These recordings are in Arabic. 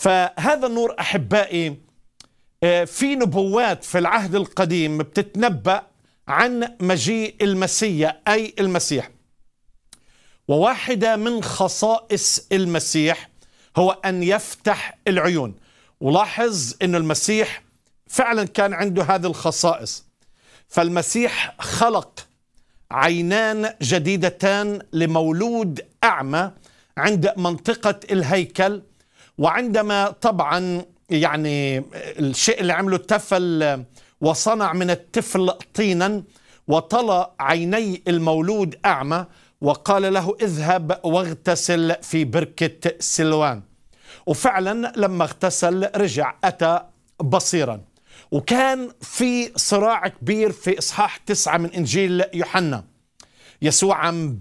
فهذا النور احبائي آه، في نبوات في العهد القديم بتتنبأ عن مجيء المسيا اي المسيح. وواحده من خصائص المسيح هو ان يفتح العيون. ولاحظ ان المسيح فعلا كان عنده هذه الخصائص. فالمسيح خلق عينان جديدتان لمولود اعمى عند منطقه الهيكل وعندما طبعا يعني الشيء اللي عمله التفل وصنع من الطفل طينا وطلى عيني المولود أعمى وقال له اذهب واغتسل في بركة سلوان وفعلا لما اغتسل رجع أتى بصيرا وكان في صراع كبير في إصحاح تسعة من إنجيل يوحنا يسوع عم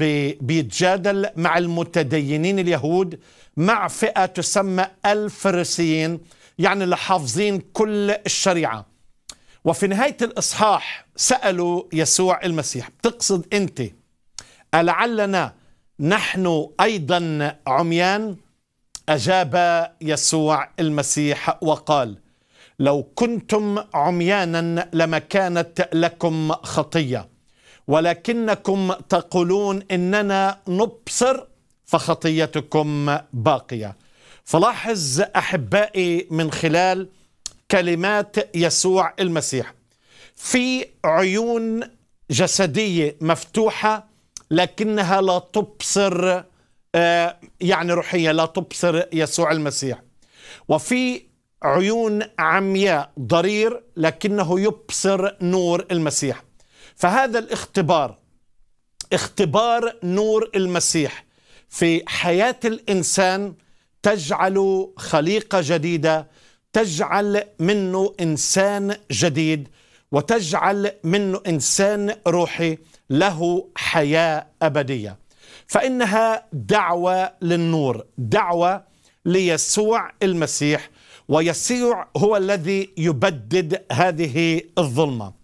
بيتجادل مع المتدينين اليهود مع فئة تسمى الفريسيين يعني اللي حافظين كل الشريعة وفي نهاية الإصحاح سألوا يسوع المسيح تقصد أنت ألعلنا نحن أيضا عميان أجاب يسوع المسيح وقال لو كنتم عميانا لما كانت لكم خطيه ولكنكم تقولون اننا نبصر فخطيتكم باقيه فلاحظ احبائي من خلال كلمات يسوع المسيح في عيون جسديه مفتوحه لكنها لا تبصر آه، يعني روحيه لا تبصر يسوع المسيح وفي عيون عمياء ضرير لكنه يبصر نور المسيح فهذا الاختبار اختبار نور المسيح في حياه الانسان تجعل خليقه جديده تجعل منه انسان جديد وتجعل منه انسان روحي له حياه ابديه فانها دعوه للنور دعوه ليسوع المسيح ويسوع هو الذي يبدد هذه الظلمه